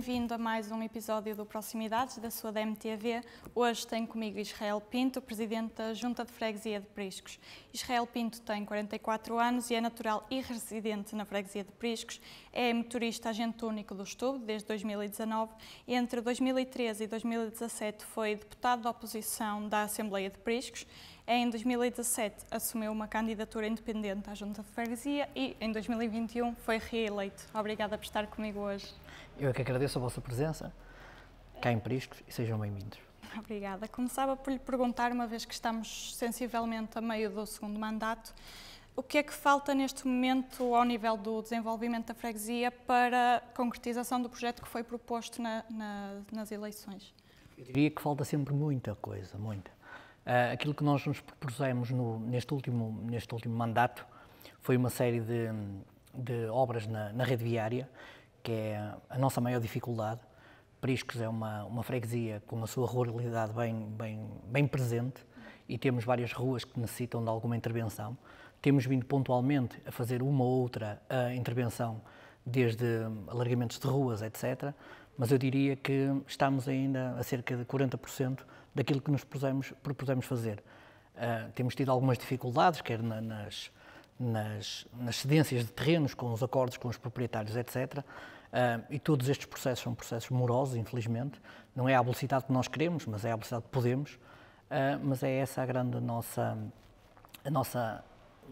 bem-vindo a mais um episódio do Proximidades da sua DMTV. Hoje tenho comigo Israel Pinto, presidente da Junta de Freguesia de Priscos. Israel Pinto tem 44 anos e é natural e residente na Freguesia de Priscos. É motorista agente único do Estúdio desde 2019 entre 2013 e 2017 foi deputado da oposição da Assembleia de Priscos. Em 2017 assumiu uma candidatura independente à Junta de Freguesia e em 2021 foi reeleito. Obrigada por estar comigo hoje. Eu é que agradeço a vossa presença cá em Priscos e sejam bem-vindos. Obrigada. Começava por lhe perguntar, uma vez que estamos sensivelmente a meio do segundo mandato, o que é que falta neste momento ao nível do desenvolvimento da freguesia para a concretização do projeto que foi proposto na, na, nas eleições? Eu diria que falta sempre muita coisa, muita. Uh, aquilo que nós nos propusemos no, neste, último, neste último mandato foi uma série de, de obras na, na rede viária, que é a nossa maior dificuldade. Priscos é uma, uma freguesia com a sua ruralidade bem, bem, bem presente e temos várias ruas que necessitam de alguma intervenção. Temos vindo pontualmente a fazer uma ou outra eh, intervenção, desde alargamentos de ruas, etc. Mas eu diria que estamos ainda a cerca de 40% daquilo que nos propusemos fazer. Uh, temos tido algumas dificuldades, quer na, nas, nas, nas cedências de terrenos, com os acordos com os proprietários, etc. Uh, ah, e todos estes processos são processos morosos, infelizmente. Não é a velocidade que nós queremos, mas é a velocidade que podemos. Uh, mas é essa a grande nossa, a nossa,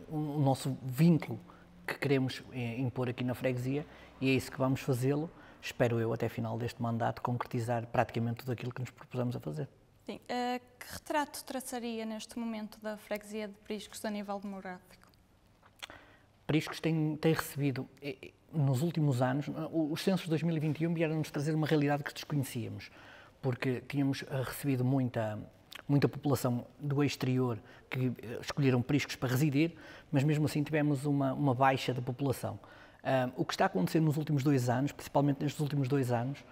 o nosso vínculo que queremos eh, impor aqui na freguesia e é isso que vamos fazê-lo. Espero eu, até final deste mandato, concretizar praticamente tudo aquilo que nos propusemos a fazer. Sim. Uh, que retrato traçaria neste momento da freguesia de Priscos a nível demográfico? Priscos tem, tem recebido, eh, eh, nos últimos anos, eh, os censos de 2021 vieram-nos trazer uma realidade que desconhecíamos, porque tínhamos recebido muita, muita população do exterior que escolheram Priscos para residir, mas mesmo assim tivemos uma, uma baixa da população. o que está a acontecer nos últimos dois anos, principalmente nestes últimos dois anos,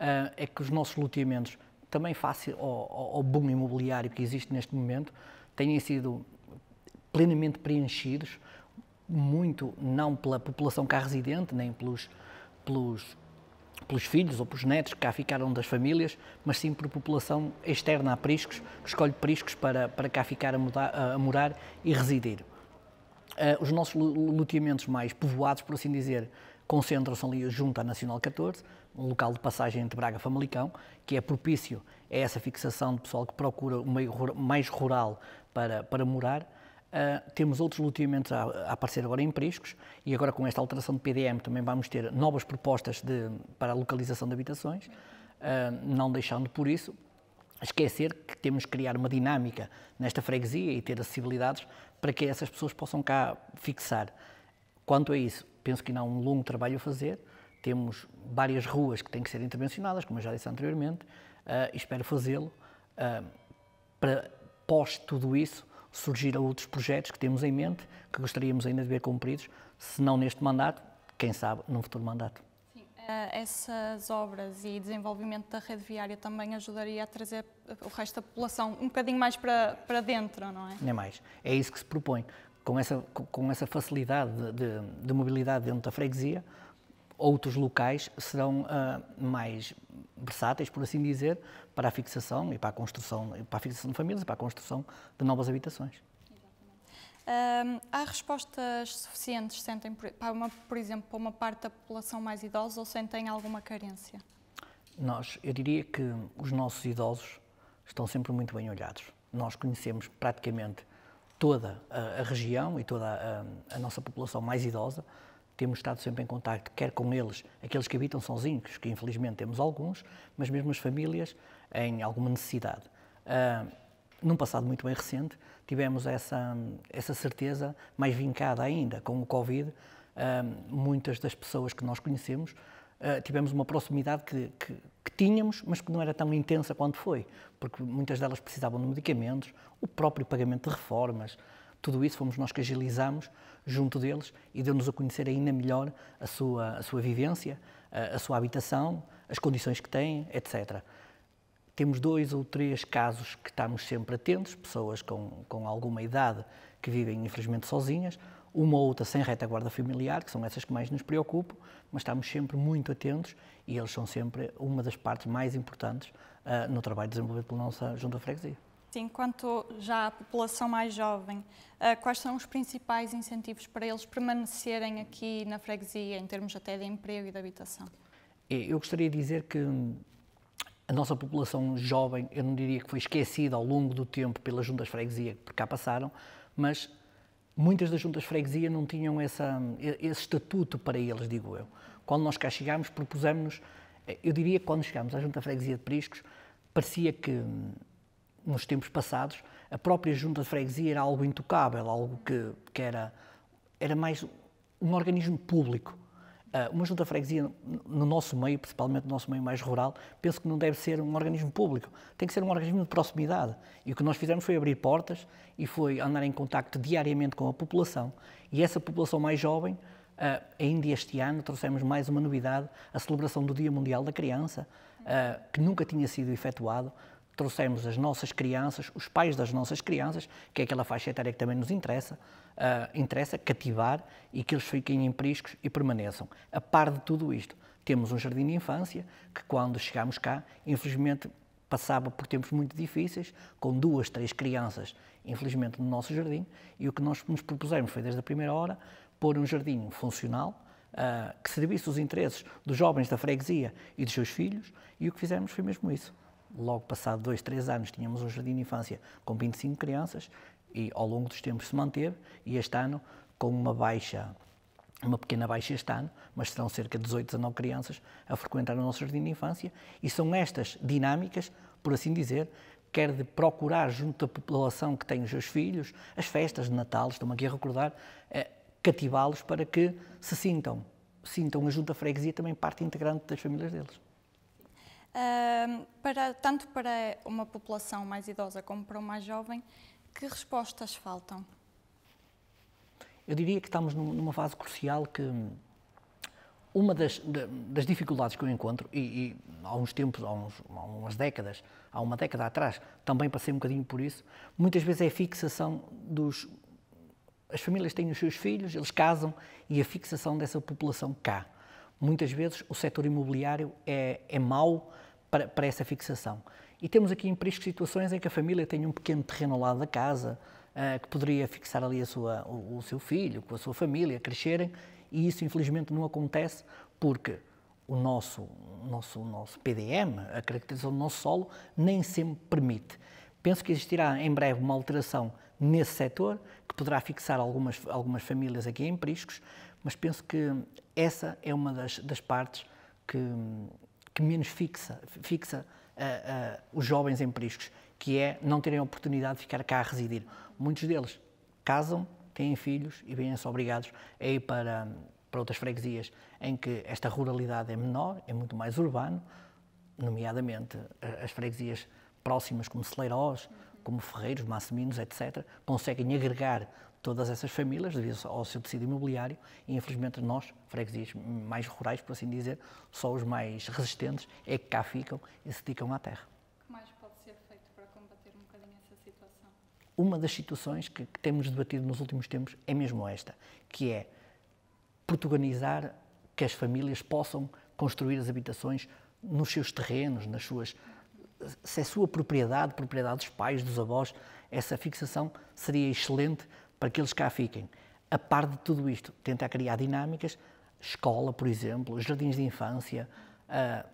ah, é que os nossos loteamentos, também face ao, ao, boom imobiliário que existe neste momento, têm sido plenamente preenchidos muito não pela população cá residente, nem pelos, pelos, pelos filhos ou pelos netos que cá ficaram das famílias, mas sim por população externa a Priscos, que escolhe Priscos para, para cá ficar a, mudar, a morar e residir. Uh, os nossos loteamentos mais povoados, por assim dizer, concentram-se ali junto à Nacional 14, um local de passagem entre Braga e Famalicão, que é propício a essa fixação de pessoal que procura um meio mais rural para, para morar Uh, temos outros loteamentos a, a, aparecer agora em Periscos e agora com esta alteração de PDM também vamos ter novas propostas de, para a localização de habitações, uh, não deixando por isso esquecer que temos que criar uma dinâmica nesta freguesia e ter acessibilidades para que essas pessoas possam cá fixar. Quanto a isso, penso que não há um longo trabalho a fazer, temos várias ruas que têm que ser intervencionadas, como eu já disse anteriormente, uh, ah, e espero fazê-lo para, pós tudo isso, surgir outros projetos que temos em mente, que gostaríamos ainda de ver cumpridos, se não neste mandato, quem sabe num futuro mandato. Eh, essas obras e desenvolvimento da rede viária também ajudaria a trazer o resto da população um bocadinho mais para, para dentro, não é? Nem mais. É isso que se propõe. Com essa, com essa facilidade de, de, de mobilidade dentro da freguesia, outros locais serão uh, mais versáteis, por assim dizer, para a fixação e para a construção, para a fixação de famílias e para a construção de novas habitações. Um, há respostas suficientes, sentem, para uma, por exemplo, para uma parte da população mais idosa ou sentem alguma carência? Nós, eu diria que os nossos idosos estão sempre muito bem olhados. Nós conhecemos praticamente toda a, a região e toda a, a, a nossa população mais idosa, temos estado sempre em contacto, quer com eles, aqueles que habitam sozinhos, que infelizmente temos alguns, mas mesmo as famílias em alguma necessidade. Uh, num passado muito bem recente, tivemos essa, essa certeza mais vincada ainda com o Covid. Uh, muitas das pessoas que nós conhecemos uh, tivemos uma proximidade que, que, que tínhamos, mas que não era tão intensa quanto foi, porque muitas delas precisavam de medicamentos, o próprio pagamento de reformas, tudo isso fomos nós que agilizamos junto deles e deu-nos a conhecer ainda melhor a sua, a sua vivência, a, a sua habitação, as condições que têm, etc. Temos dois ou três casos que estamos sempre atentos, pessoas com, com alguma idade que vivem infelizmente sozinhas, uma ou outra sem retaguarda familiar, que são essas que mais nos preocupam, mas estamos sempre muito atentos e eles são sempre uma das partes mais importantes uh, no trabalho desenvolvido pela nossa Junta Freguesia enquanto já a população mais jovem, eh, quais são os principais incentivos para eles permanecerem aqui na freguesia, em termos até de emprego e de habitação? É, eu gostaria de dizer que hum, a nossa população jovem, eu não diria que foi esquecida ao longo do tempo pelas juntas freguesia que por cá passaram, mas muitas das juntas freguesia não tinham essa, hum, esse estatuto para eles, digo eu. Quando nós cá chegámos, propusemos-nos, eh, eu diria que quando chegámos à junta freguesia de Priscos, parecia que hum, nos tempos passados, a própria junta de freguesia era algo intocável, algo que, que era, era mais um organismo público. Ah, uma junta de freguesia, no nosso meio, principalmente no nosso meio mais rural, penso que não deve ser um organismo público, tem que ser um organismo de proximidade. E o que nós fizemos foi abrir portas e foi andar em contacto diariamente com a população. E essa população mais jovem, ah, ainda este ano, trouxemos mais uma novidade, a celebração do Dia Mundial da Criança, ah, que nunca tinha sido efetuado, trouxemos as nossas crianças, os pais das nossas crianças, que é aquela faixa etária que também nos interessa, uh, interessa cativar e que eles fiquem em priscos e permaneçam. A par de tudo isto, temos um jardim de infância que, quando chegámos cá, infelizmente passava por tempos muito difíceis, com duas, três crianças, infelizmente, no nosso jardim, e o que nós nos propusemos foi, desde a primeira hora, pôr um jardim funcional, uh, que servisse os interesses dos jovens da freguesia e dos seus filhos, e o que fizemos foi mesmo isso logo passado dois, três anos, tínhamos um jardim de infância com 25 crianças e ao longo dos tempos se manteve e este ano, com uma baixa, uma pequena baixa este ano, mas serão cerca de 18, 19 crianças a frequentar o nosso jardim de infância e são estas dinâmicas, por assim dizer, quer de procurar junto da população que tem os seus filhos, as festas de Natal, estamos aqui a recordar, é, cativá-los para que se sintam, sintam a junta freguesia também parte integrante das famílias deles para, tanto para uma população mais idosa como para uma mais jovem, que respostas faltam? Eu diria que estamos numa fase crucial que uma das, das dificuldades que eu encontro, e, e há uns tempos, há, uns, há, umas décadas, há uma década atrás, também passei um bocadinho por isso, muitas vezes é a fixação dos. As famílias têm os seus filhos, eles casam e a fixação dessa população cá. Muitas vezes o setor imobiliário é, é mau, para, para essa fixação. E temos aqui em Prisco situações em que a família tem um pequeno terreno ao lado da casa, uh, que poderia fixar ali a sua, o, o, seu filho, com a sua família, crescerem, e isso infelizmente não acontece porque o nosso, nosso, nosso PDM, a caracterização do nosso solo, nem sempre permite. Penso que existirá em breve uma alteração nesse setor, que poderá fixar algumas, algumas famílias aqui em Priscos, mas penso que essa é uma das, das partes que, que menos fixa, fixa uh, uh, os jovens em periscos, que é não terem a oportunidade de ficar cá a residir. Muitos deles casam, têm filhos e vêm-se obrigados a ir para, para outras freguesias em que esta ruralidade é menor, é muito mais urbano, nomeadamente eh, as freguesias próximas como Celeiros, como Ferreiros, Massiminos, etc., conseguem agregar todas essas famílias, devido ao seu tecido imobiliário, e infelizmente nós, freguesias mais rurais, por assim dizer, só os mais resistentes é que cá ficam e se dedicam à terra. O que mais pode ser feito para combater um bocadinho essa situação? Uma das situações que, que temos debatido nos últimos tempos é mesmo esta, que é protagonizar que as famílias possam construir as habitações nos seus terrenos, nas suas se é sua propriedade, propriedade dos pais, dos avós, essa fixação seria excelente para que eles cá fiquem. A par de tudo isto, tentar criar dinâmicas, escola, por exemplo, jardins de infância, uh,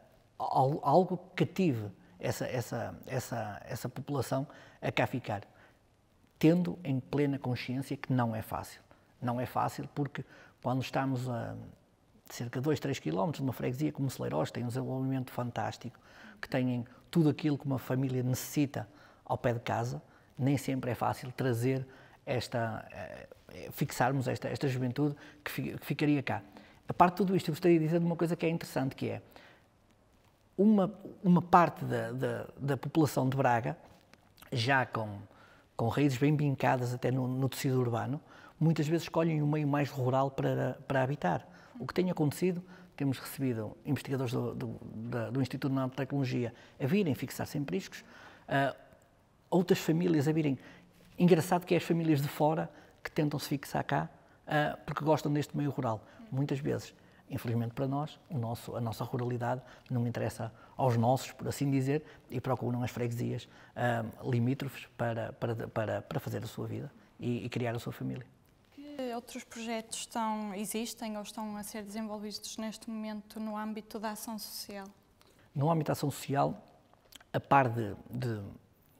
algo que cative essa, essa, essa, essa população a cá ficar, tendo em plena consciência que não é fácil. Não é fácil porque quando estamos a cerca de 2, 3 quilómetros de uma freguesia como Celeiros, tem um desenvolvimento fantástico, que têm tudo aquilo que uma família necessita ao pé de casa, nem sempre é fácil trazer esta, eh, eh, fixarmos esta, esta juventude que, fi, que ficaria cá. A parte de tudo isto, eu gostaria de dizer de uma coisa que é interessante, que é uma, uma parte da, da, da população de Braga, já com, com raízes bem vincadas até no, no, tecido urbano, muitas vezes escolhem um meio mais rural para, para habitar. O que tem acontecido, temos recebido investigadores do, do, do Instituto de Nanotecnologia a virem fixar-se em Priscos, uh, outras famílias a virem Engraçado que é as famílias de fora que tentam se fixar cá uh, porque gostam deste meio rural, muitas vezes. Infelizmente para nós, nosso, a nossa ruralidade não interessa aos nossos, por assim dizer, e procuram as freguesias uh, limítrofes para, para, para, para fazer a sua vida e, e criar a sua família outros projetos estão, existem ou estão a ser desenvolvidos neste momento no âmbito da ação social? No âmbito da ação social, a par de, de, de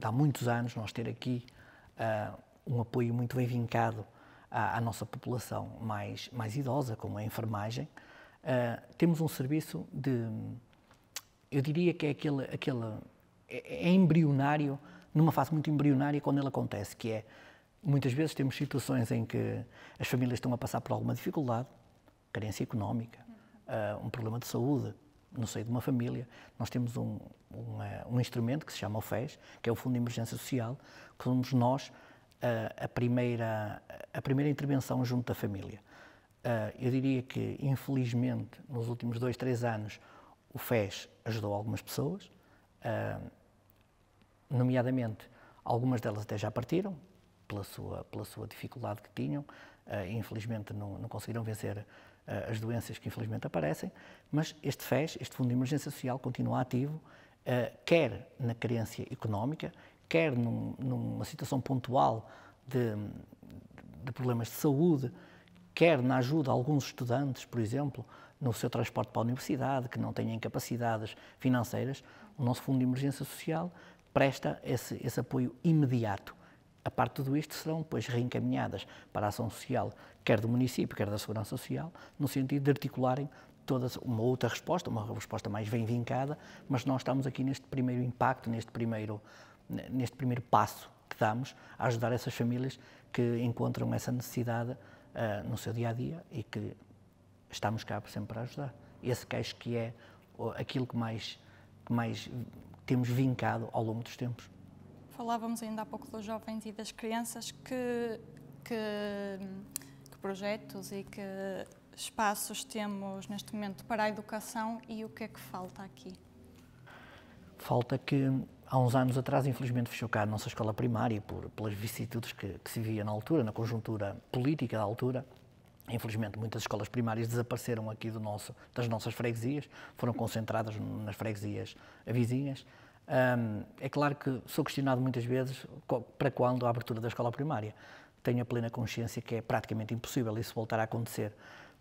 há muitos anos nós ter aqui um apoio muito bem vincado à, à, nossa população mais, mais idosa, como é a enfermagem. Eh, temos um serviço de, eu diria que é aquele, aquele é, é embrionário, numa fase muito embrionária quando ele acontece, que é Muitas vezes temos situações em que as famílias estão a passar por alguma dificuldade, carência económica, eh, um problema de saúde, no seio de uma família, nós temos um, um instrumento que se chama o FES, que é o Fundo de Emergência Social, que somos nós a, eh, a primeira, a primeira intervenção junto da família. Eh, eu diria que, infelizmente, nos últimos dois, três anos, o FES ajudou algumas pessoas, eh, nomeadamente algumas delas até já partiram, pela sua, pela sua dificuldade que tinham, infelizmente não, não conseguiram vencer eh, as doenças que infelizmente aparecem, mas este FES, este Fundo de Emergência Social, continua ativo, eh, quer na carência económica, quer num, numa situação pontual de, de, problemas de saúde, quer na ajuda a alguns estudantes, por exemplo, no seu transporte para a universidade, que não tenham capacidades financeiras, o nosso Fundo de Emergência Social presta esse, esse apoio imediato. A parte de tudo isto serão depois reencaminhadas para a ação social, quer do município, quer da Segurança Social, no sentido de articularem toda uma outra resposta, uma resposta mais bem vincada, mas nós estamos aqui neste primeiro impacto, neste primeiro, neste primeiro passo que damos a ajudar essas famílias que encontram essa necessidade uh, no seu dia a dia e que estamos cá sempre para ajudar. Esse acho que é aquilo que mais, que mais temos vincado ao longo dos tempos. Falávamos ainda há pouco dos jovens e das crianças que, que, que projetos e que espaços temos neste momento para a educação e o que é que falta aqui? Falta que há uns anos atrás, infelizmente, fechou cá a nossa escola primária por, pelas vicissitudes que, que, se via na altura, na conjuntura política da altura. Infelizmente, muitas escolas primárias desapareceram aqui do nosso, das nossas freguesias, foram concentradas nas freguesias vizinhas. Um, é claro que sou questionado muitas vezes para quando a abertura da escola primária. Tenho a plena consciência que é praticamente impossível isso voltar a acontecer.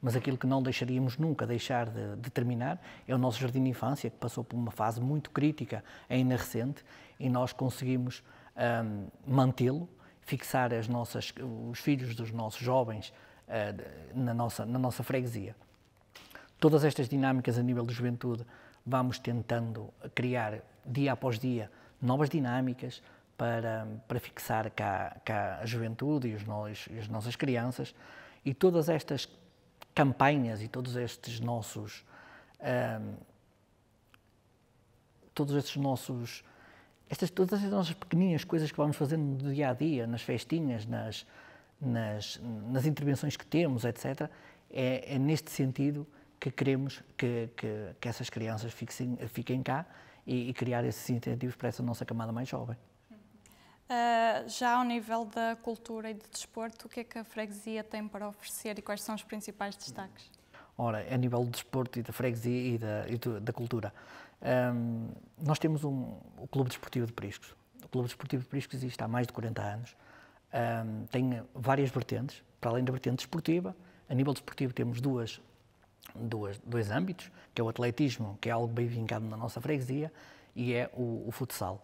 Mas aquilo que não deixaríamos nunca deixar de, de terminar é o nosso jardim de infância, que passou por uma fase muito crítica ainda recente, e nós conseguimos um, mantê-lo, fixar as nossas, os filhos dos nossos jovens uh, na, nossa, na nossa freguesia. Todas estas dinâmicas a nível de juventude vamos tentando criar dia após dia, novas dinâmicas para, para fixar cá, cá a juventude e, os nós, e as nossas crianças. E todas estas campanhas e todos estes nossos. Hum, todos estes nossos. Estas, todas estas nossas pequeninas coisas que vamos fazendo no dia a dia, nas festinhas, nas, nas, nas intervenções que temos, etc., é, é neste sentido que queremos que, que, que essas crianças fixem, fiquem cá e, e criar esses incentivos para essa nossa camada mais jovem. Uh, já ao nível da cultura e do desporto, o que é que a freguesia tem para oferecer e quais são os principais destaques? Ora, a nível do desporto e da freguesia e da, e da cultura, um, ehm, nós temos um, o Clube Desportivo de Priscos. O Clube Desportivo de Priscos existe há mais de 40 anos, um, ehm, tem várias vertentes, para além da vertente desportiva, a nível desportivo temos duas duas, dois âmbitos, que é o atletismo, que é algo bem vincado na nossa freguesia, e é o, o futsal.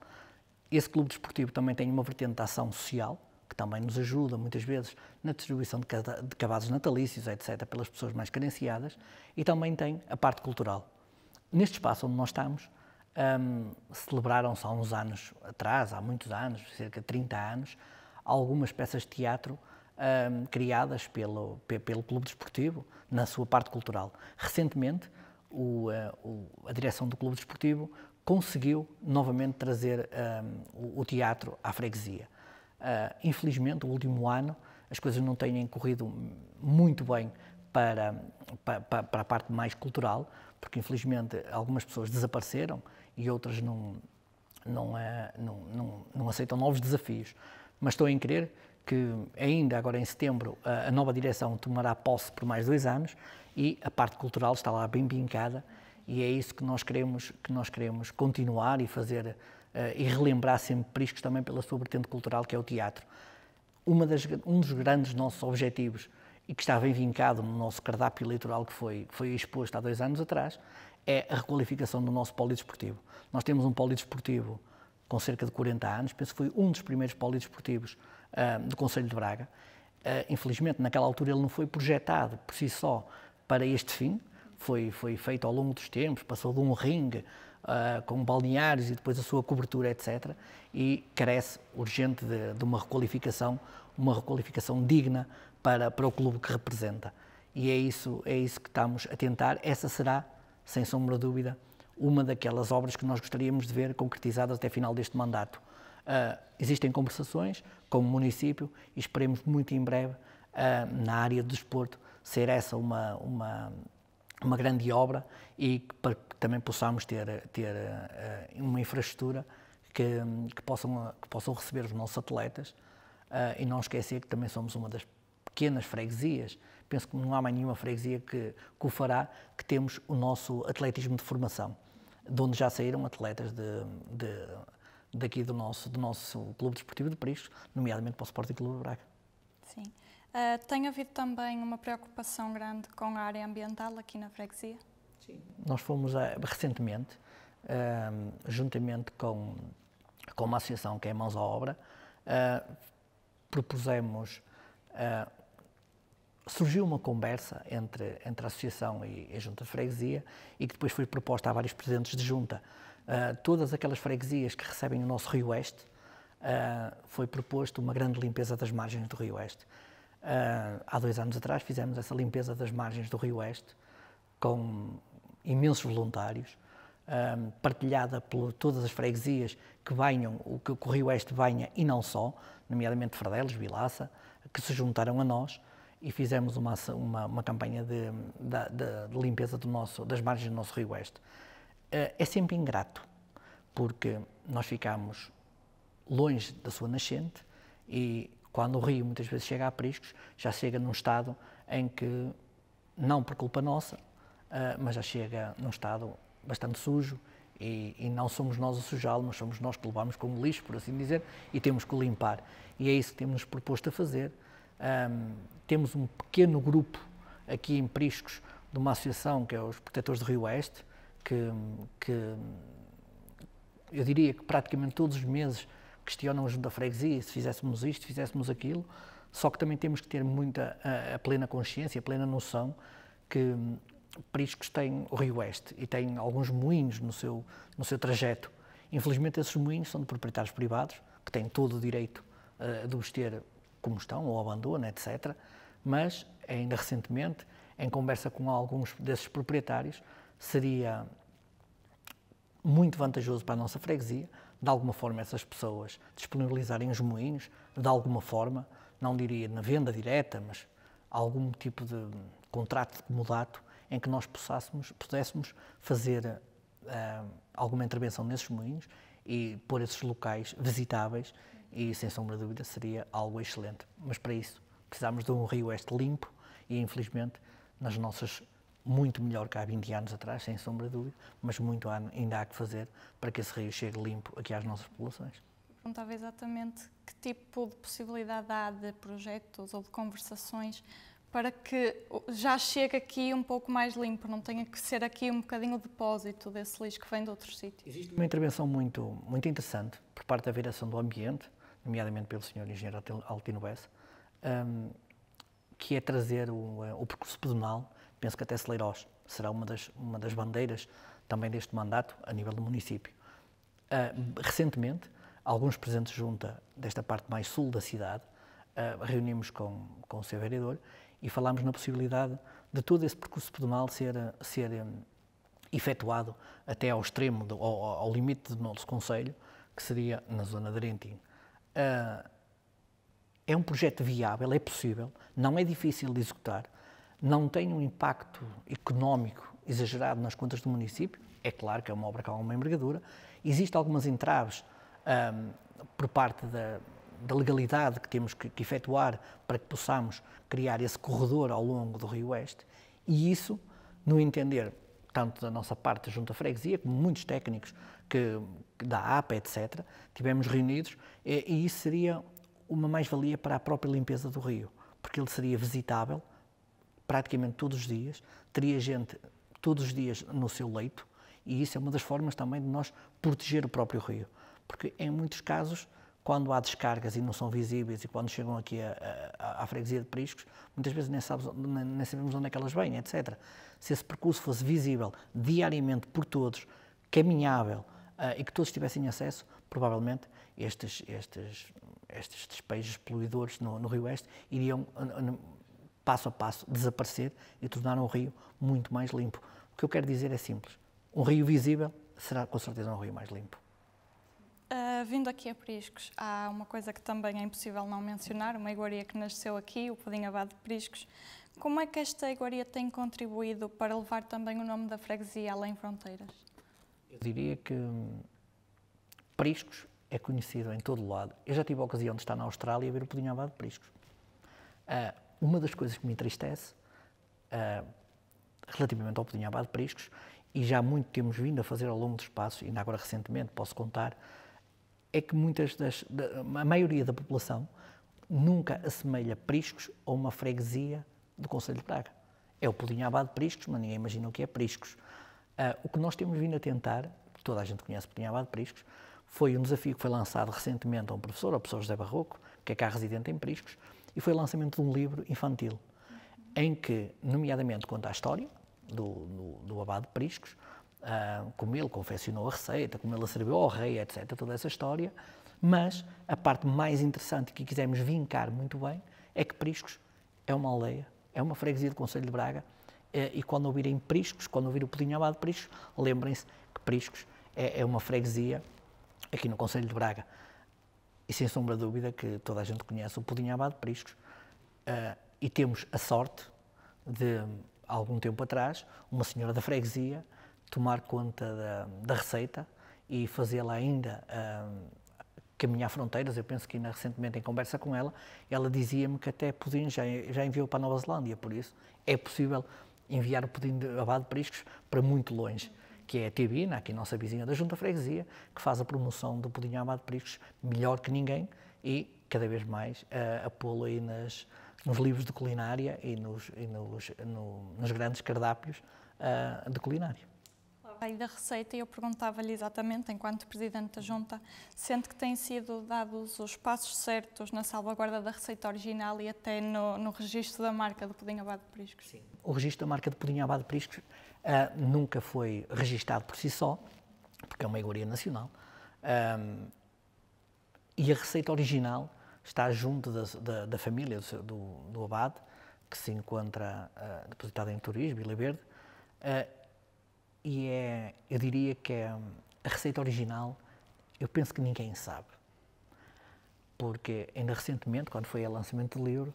Esse clube desportivo também tem uma vertente de ação social, que também nos ajuda muitas vezes na distribuição de cabazes natalícios, etc., pelas pessoas mais carenciadas, e também tem a parte cultural. Neste espaço onde nós estamos, um, celebraram-se há uns anos atrás, há muitos anos, cerca de 30 anos, algumas peças de teatro um, criadas pelo, pelo Clube Desportivo na sua parte cultural. Recentemente, o, eh, a direção do Clube Desportivo conseguiu novamente trazer um, o teatro à freguesia. Uh, infelizmente, o último ano, as coisas não têm corrido muito bem para, para, para, a parte mais cultural, porque infelizmente algumas pessoas desapareceram e outras não, não, é, não, não, não aceitam novos desafios. Mas estou em crer que ainda agora em setembro a, nova direção tomará posse por mais dois anos e a parte cultural está lá bem vincada e é isso que nós queremos que nós queremos continuar e fazer eh, e relembrar sempre Priscos também pela sua vertente cultural que é o teatro. Das, um dos grandes nossos objetivos e que está bem vincado no nosso cardápio eleitoral que foi, foi exposto há dois anos atrás, é a requalificação do nosso polidesportivo. Nós temos um polidesportivo com cerca de 40 anos, penso que foi um dos primeiros polidesportivos ah, do Conselho de Braga. Ah, infelizmente, naquela altura ele não foi projetado por si só para este fim, foi, foi feito ao longo dos tempos, passou de um ringue uh, com balneários e depois a sua cobertura, etc. E carece urgente de, de, uma requalificação, uma requalificação digna para, para o clube que representa. E é isso, é isso que estamos a tentar. Essa será, sem sombra de dúvida, uma daquelas obras que nós gostaríamos de ver concretizadas até final deste mandato. Uh, existem conversações com o município e esperemos muito em breve, uh, na área do desporto, ser essa uma, uma, uma grande obra e para que também possamos ter, ter uh, uma infraestrutura que, que, possam, que possam receber os nossos atletas e não esquecer que também somos uma das pequenas freguesias. Penso que não há mais nenhuma freguesia que, que o fará, que temos o nosso atletismo de formação, de onde já saíram atletas de, de daqui do nosso, do nosso Clube Desportivo de Paris nomeadamente para o Sporting Clube de Braga. Sim. Uh, tem havido também uma preocupação grande com a área ambiental aqui na freguesia? Sim. Nós fomos a, eh, recentemente, uh, juntamente com, com uma associação que é Mãos à Obra, uh, propusemos. surgiu uma conversa entre, entre a associação e a junta de freguesia e que depois foi proposta a vários presidentes de junta ah, todas aquelas freguesias que recebem o nosso Rio Oeste, uh, foi proposto uma grande limpeza das margens do Rio Oeste. Uh, há dois anos atrás fizemos essa limpeza das margens do Rio Oeste com imensos voluntários, partilhada por todas as freguesias que banham, o que o Rio Oeste banha e não só, nomeadamente Fardelos, Vilaça, que se juntaram a nós e fizemos uma, uma, uma campanha de, de, de limpeza do nosso, das margens do nosso Rio Oeste. Eh, é sempre ingrato, porque nós ficamos longe da sua nascente e quando o rio muitas vezes chega a priscos, já chega num estado em que, não por culpa nossa, eh, mas já chega num estado bastante sujo e, e, não somos nós a sujá-lo, mas somos nós que levamos como lixo, por assim dizer, e temos que limpar. E é isso que temos proposto a fazer. Um, temos um pequeno grupo aqui em Priscos de uma associação que é os Protetores do Rio Oeste, que, que eu diria que praticamente todos os meses questionam junto da freguesia, se fizéssemos isto, se fizéssemos aquilo, só que também temos que ter muita a, a plena consciência, a plena noção que hum, Periscos tem o Rio Oeste e tem alguns moinhos no seu, no seu trajeto. Infelizmente, esses moinhos são de proprietários privados, que têm todo o direito uh, de os ter como estão, ou abandono, etc. Mas, ainda recentemente, em conversa com alguns desses proprietários, seria muito vantajoso para a nossa freguesia, de alguma forma essas pessoas disponibilizarem os moinhos, de alguma forma, não diria na venda direta, mas algum tipo de contrato de comodato em que nós possássemos, pudéssemos fazer uh, alguma intervenção nesses moinhos e pôr esses locais visitáveis e, sem sombra de dúvida, seria algo excelente. Mas para isso precisamos de um Rio Oeste limpo e, infelizmente, nas nossas muito melhor que há 20 anos atrás, sem sombra de dúvida, mas muito ainda há que fazer para que esse rio chegue limpo aqui às nossas populações. perguntava exatamente que tipo de possibilidade há de projetos ou de conversações para que já chegue aqui um pouco mais limpo, não tenha que ser aqui um bocadinho o depósito desse lixo que vem de outros sítios. Existe uma intervenção muito, muito interessante por parte da Viração do Ambiente, nomeadamente pelo Sr. Engenheiro Altino Bess, um, que é trazer o, eh, o percurso pedonal Penso que até Celeiroz será uma das, uma das bandeiras também deste mandato a nível do município. Uh, recentemente, alguns presentes junta desta parte mais sul da cidade, uh, reunimos com, com o seu vereador e falámos na possibilidade de todo esse percurso pedonal ser, ser um, efetuado até ao extremo, do, ao, ao, limite do nosso Conselho, que seria na zona de Arentim. Uh, é um projeto viável, é possível, não é difícil de executar, não tem um impacto económico exagerado nas contas do município, é claro que é uma obra com uma envergadura, existem algumas entraves por parte da, da, legalidade que temos que, que efetuar para que possamos criar esse corredor ao longo do Rio Oeste, e isso, no entender tanto da nossa parte junto à freguesia, como muitos técnicos que, da APA, etc., tivemos reunidos, e, e isso seria uma mais-valia para a própria limpeza do rio, porque ele seria visitável, praticamente todos os dias, teria gente todos os dias no seu leito, e isso é uma das formas também de nós proteger o próprio rio. Porque em muitos casos, quando há descargas e não são visíveis e quando chegam aqui à freguesia de Priscos, muitas vezes nem, sabes, nem, nem sabemos onde é que elas vêm, etc. Se esse percurso fosse visível diariamente por todos, caminhável uh, e que todos tivessem acesso, provavelmente estes, estes, estes despejos poluidores no, no Rio Oeste iriam passo a passo, desaparecer e tornar um rio muito mais limpo. O que eu quero dizer é simples: um rio visível será com certeza um rio mais limpo. Uh, vindo aqui a Priscos, há uma coisa que também é impossível não mencionar, uma iguaria que nasceu aqui, o Pudim Abado de Priscos. Como é que esta iguaria tem contribuído para levar também o nome da freguesia além fronteiras? Eu diria que hum, Priscos é conhecido em todo lado. Eu já tive a ocasião de estar na Austrália e ver o Pudim Abado de Priscos. Uh, uma das coisas que me entristece uh, relativamente ao Pudim Abado Priscos, e já muito temos vindo a fazer ao longo do espaço, ainda agora recentemente posso contar, é que muitas das, a maioria da população nunca assemelha Priscos a uma freguesia do Conselho de Praga. É o Pudim Abado Priscos, mas ninguém imagina o que é Priscos. Uh, o que nós temos vindo a tentar, toda a gente conhece Pudim Abado Priscos, foi um desafio que foi lançado recentemente a um professor, ao professor José Barroco, que é cá residente em Priscos, e foi o lançamento de um livro infantil, em que, nomeadamente, conta a história do, do, do abade Priscos, uh, como ele confeccionou a receita, como ele a serviu ao rei, etc., toda essa história, mas a parte mais interessante que quisemos vincar muito bem é que Priscos é uma aldeia, é uma freguesia do Conselho de Braga, e quando ouvirem Priscos, quando ouvirem o Pelinho Amado Priscos, lembrem-se que Priscos é, é uma freguesia aqui no Conselho de Braga e sem sombra de dúvida que toda a gente conhece o pudim à de priscos. Uh, e temos a sorte de, algum tempo atrás, uma senhora da freguesia tomar conta da, da receita e fazê-la ainda uh, caminhar fronteiras. Eu penso que ainda recentemente, em conversa com ela, ela dizia-me que até pudim já, já enviou para a Nova Zelândia, por isso é possível enviar o pudim de abado de priscos para muito longe que é a Tibina, né, aqui nossa vizinha da Junta Freguesia, que faz a promoção do pudim amado Pericos melhor que ninguém e cada vez mais uh, a pô-lo aí nas, nos livros de culinária e nos, e nos, no, nos grandes cardápios uh, de culinária. Aí da receita, eu perguntava-lhe exatamente, enquanto Presidente da Junta, sente que têm sido dados os passos certos na salvaguarda da receita original e até no, no registro da marca do Pudim Abado de Priscos? Sim, o registro da marca do Pudim Abado de Priscos Uh, nunca foi registado por si só, porque é uma iguaria nacional. Um, ah, e a receita original está junto da, da, da família do, do, do, abade, que se encontra uh, depositada em turismo, Vila Verde, uh, e é, eu diria que é a receita original, eu penso que ninguém sabe. Porque ainda recentemente, quando foi o lançamento do livro,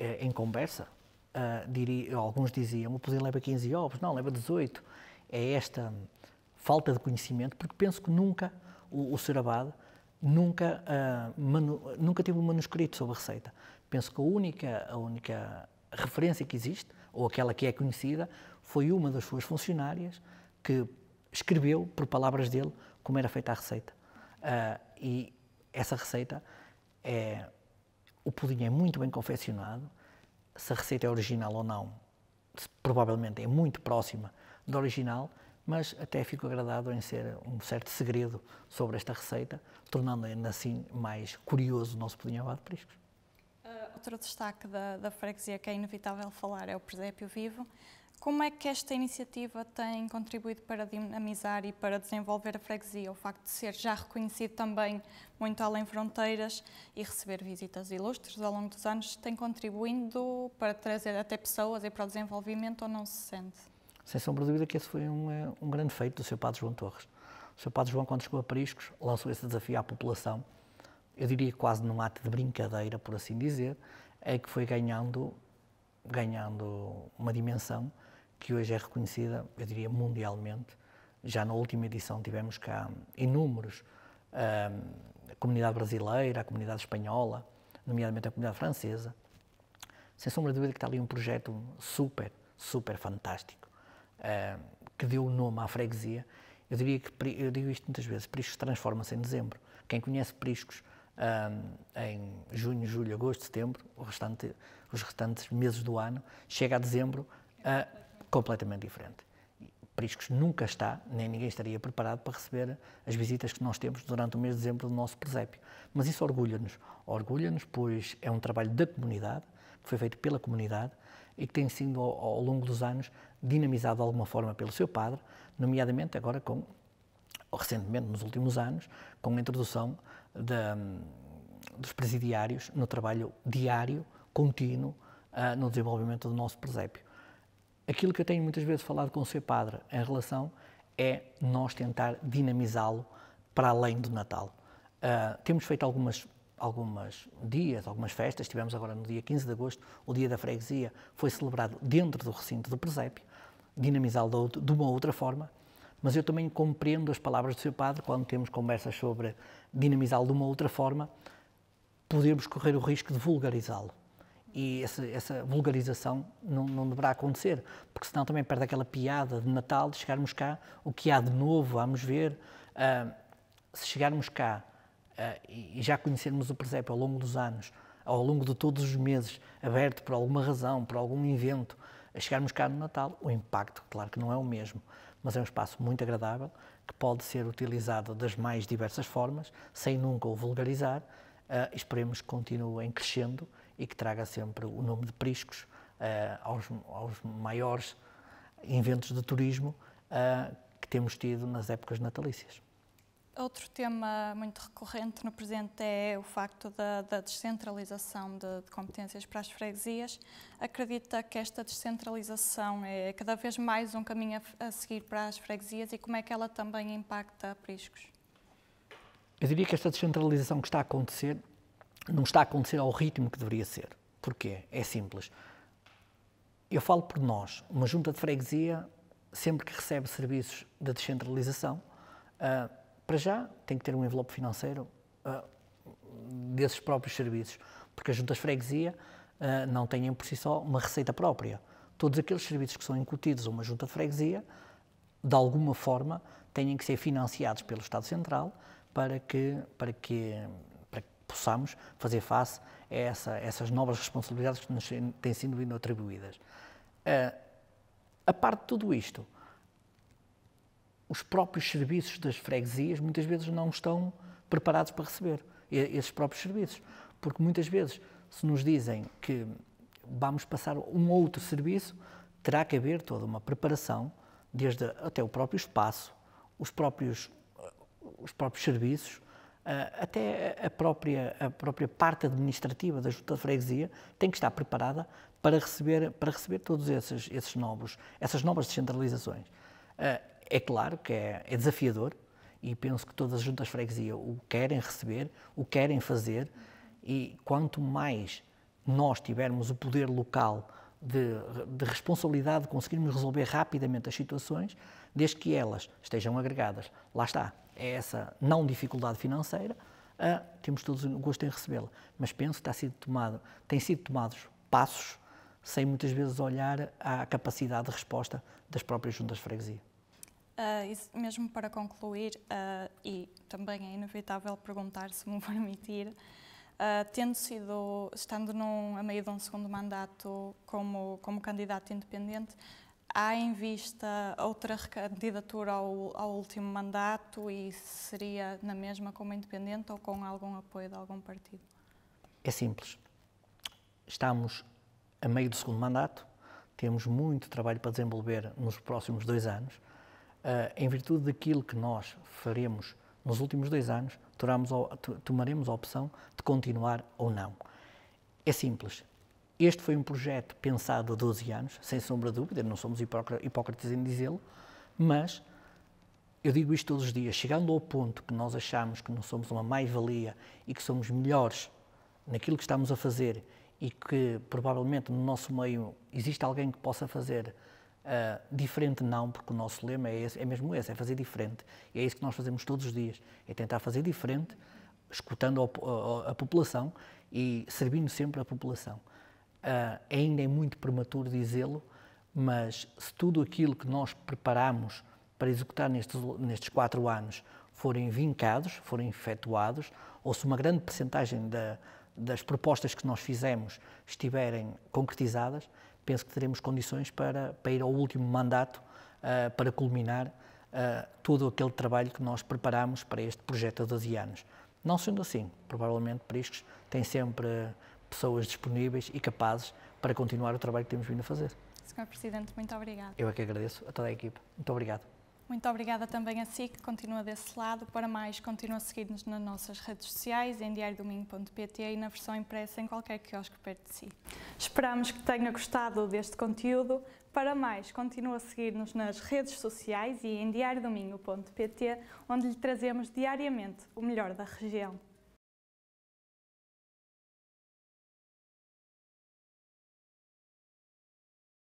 eh, em conversa uh, diria, alguns diziam, o pudim leva 15 ovos, não, leva 18. É esta falta de conhecimento, porque penso que nunca o, o Sr. Abad nunca, uh, manu, nunca teve um manuscrito sobre a receita. Penso que a única, a única referência que existe, ou aquela que é conhecida, foi uma das suas funcionárias que escreveu, por palavras dele, como era feita a receita. Uh, e essa receita é. O pudim é muito bem confeccionado, se a receita é original ou não, provavelmente é muito próxima da original, mas até fico agradado em ser um certo segredo sobre esta receita, tornando ainda assim mais curioso o nosso pudim abado de priscos. Uh, ah, outro destaque da, da, freguesia que é inevitável falar é o presépio vivo. Como é que esta iniciativa tem contribuído para dinamizar e para desenvolver a freguesia? O facto de ser já reconhecido também muito além fronteiras e receber visitas ilustres ao longo dos anos tem contribuindo para trazer até pessoas e para o desenvolvimento ou não se sente? Sem sombra de dúvida que esse foi um, eh, um grande feito do Sr. Padre João Torres. O Sr. Padre João, quando chegou a Pariscos, lançou esse desafio à população, eu diria quase num ato de brincadeira, por assim dizer, é que foi ganhando, ganhando uma dimensão que hoje é reconhecida, eu diria, mundialmente. Já na última edição tivemos cá inúmeros, a comunidade brasileira, a comunidade espanhola, nomeadamente a comunidade francesa. Sem sombra de dúvida que está ali um projeto super, super fantástico, que deu o nome à freguesia. Eu diria que, eu digo isto muitas vezes, Priscos transforma-se em dezembro. Quem conhece Priscos em junho, julho, agosto, setembro, restante, os restantes meses do ano, chega a dezembro completamente diferente. Priscos nunca está, nem ninguém estaria preparado para receber as visitas que nós temos durante o mês de dezembro do nosso presépio. Mas isso orgulha-nos. Orgulha-nos, pois é um trabalho da comunidade, que foi feito pela comunidade e que tem sido, ao, ao longo dos anos, dinamizado de alguma forma pelo seu padre, nomeadamente agora com, recentemente, nos últimos anos, com a introdução dos presidiários no trabalho diário, contínuo, uh, no desenvolvimento do nosso presépio. Aquilo que eu tenho muitas vezes falado com o seu padre em relação é nós tentar dinamizá-lo para além do Natal. Uh, temos feito algumas algumas dias, algumas festas, tivemos agora no dia 15 de agosto, o dia da freguesia foi celebrado dentro do recinto do presépio, dinamizá-lo de uma outra forma, mas eu também compreendo as palavras do seu padre quando temos conversas sobre dinamizá-lo de uma outra forma, podemos correr o risco de vulgarizá-lo. E essa, essa vulgarização não, não, deverá acontecer, porque senão também perde aquela piada de Natal, de chegarmos cá, o que há de novo, vamos ver. Uh, se chegarmos cá uh, e já conhecermos o presépio ao longo dos anos, ao longo de todos os meses, aberto por alguma razão, por algum evento, a chegarmos cá no Natal, o impacto, claro que não é o mesmo, mas é um espaço muito agradável, que pode ser utilizado das mais diversas formas, sem nunca o vulgarizar, uh, esperemos que continuem crescendo e que traga sempre o nome de Priscos uh, aos, aos, maiores inventos de turismo uh, que temos tido nas épocas natalícias. Outro tema muito recorrente no presente é o facto da, da descentralização de, de, competências para as freguesias. Acredita que esta descentralização é cada vez mais um caminho a, a seguir para as freguesias e como é que ela também impacta a Priscos? Eu diria que esta descentralização que está a acontecer não está a acontecer ao ritmo que deveria ser. Porquê? É simples. Eu falo por nós. Uma junta de freguesia, sempre que recebe serviços da de descentralização, uh, para já tem que ter um envelope financeiro uh, desses próprios serviços, porque as juntas de freguesia uh, não têm por si só uma receita própria. Todos aqueles serviços que são incutidos a uma junta de freguesia, de alguma forma, têm que ser financiados pelo Estado Central para que, para que possamos fazer face a, essa, essas novas responsabilidades que nos têm sido atribuídas. Ah, a parte de tudo isto, os próprios serviços das freguesias muitas vezes não estão preparados para receber esses próprios serviços, porque muitas vezes se nos dizem que vamos passar um outro serviço, terá que haver toda uma preparação, desde até o próprio espaço, os próprios, ah, os próprios serviços, ah, até a própria, a própria parte administrativa da Junta de Freguesia tem que estar preparada para receber, para receber todos esses, esses novos, essas novas descentralizações. Ah, é claro que é, é desafiador e penso que todas as juntas de freguesia o querem receber, o querem fazer e quanto mais nós tivermos o poder local de, de responsabilidade de conseguirmos resolver rapidamente as situações, desde que elas estejam agregadas. Lá está, é essa não dificuldade financeira, temos todos o gosto em recebê-la. Mas penso que tá têm sido tomados passos sem muitas vezes olhar à capacidade de resposta das próprias juntas de freguesia. Uh, mesmo para concluir, uh, e também é inevitável perguntar, se me permitir, Uh, tendo sido, estando num, a meio de um segundo mandato como, como candidato independente, Há em vista outra candidatura ao, ao, último mandato e seria na mesma como independente ou com algum apoio de algum partido? É simples. Estamos a meio do segundo mandato, temos muito trabalho para desenvolver nos próximos dois anos. Uh, em virtude daquilo que nós faremos nos últimos dois anos, tomaremos a opção de continuar ou não. É simples. Este foi um projeto pensado há 12 anos, sem sombra de dúvida, não somos hipócritas em dizê-lo, mas eu digo isto todos os dias, chegando ao ponto que nós achamos que não somos uma mais-valia e que somos melhores naquilo que estamos a fazer e que provavelmente no nosso meio existe alguém que possa fazer uh, diferente, não, porque o nosso lema é, esse, é mesmo esse, é fazer diferente. E é isso que nós fazemos todos os dias, é tentar fazer diferente, escutando a, a, a população e servindo sempre a população. Uh, ainda é muito prematuro dizê-lo, mas se tudo aquilo que nós preparamos para executar nestes, nestes quatro anos forem vincados, forem efetuados, ou se uma grande percentagem da, das propostas que nós fizemos estiverem concretizadas, penso que teremos condições para, para ir ao último mandato uh, para culminar uh, todo aquele trabalho que nós preparamos para este projeto a 12 anos. Não sendo assim, provavelmente Priscos tem sempre pessoas disponíveis e capazes para continuar o trabalho que temos vindo a fazer. Sr. Presidente, muito obrigado. Eu é que agradeço a toda a equipa. Muito obrigado. Muito obrigada também a si que continua desse lado. Para mais, continua a seguir-nos nas nossas redes sociais, em diariodomingo.pt e na versão impressa em qualquer quiosque perto de si. Esperamos que tenha gostado deste conteúdo. Para mais, continua a seguir-nos nas redes sociais e em diariodomingo.pt, onde lhe trazemos diariamente o melhor da região.